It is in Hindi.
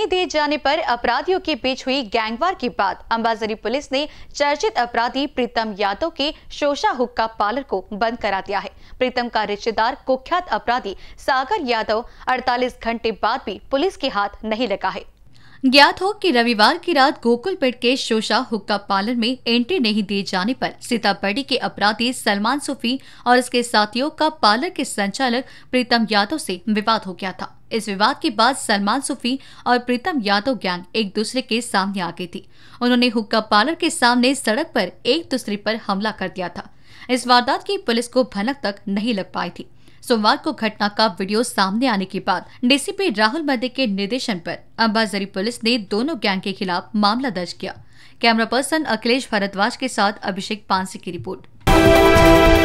नहीं दिए जाने पर अपराधियों के बीच हुई गैंगवार के बाद अंबाजरी पुलिस ने चर्चित अपराधी प्रीतम यादव के शोषा हुक्का पार्लर को बंद करा दिया है प्रीतम का रिश्तेदार कुख्यात अपराधी सागर यादव 48 घंटे बाद भी पुलिस के हाथ नहीं लगा है ज्ञात हो कि रविवार की रात गोकुलपेट के शोशा हुक्का पार्लर में एंट्री नहीं दिए जाने पर सीतापड़ी के अपराधी सलमान सूफी और उसके साथियों का पार्लर के संचालक प्रीतम यादव से विवाद हो गया था इस विवाद के बाद सलमान सूफी और प्रीतम यादव गैंग एक दूसरे के सामने आ गई थी उन्होंने हुक्का पार्लर के सामने सड़क पर एक दूसरे पर हमला कर दिया था इस वारदात की पुलिस को भनक तक नहीं लग पाई थी सोमवार को घटना का वीडियो सामने आने के बाद डीसीपी राहुल मध्य के निर्देशन पर अंबाजरी पुलिस ने दोनों गैंग के खिलाफ मामला दर्ज किया कैमरा पर्सन अखिलेश भारद्वाज के साथ अभिषेक पांसी की रिपोर्ट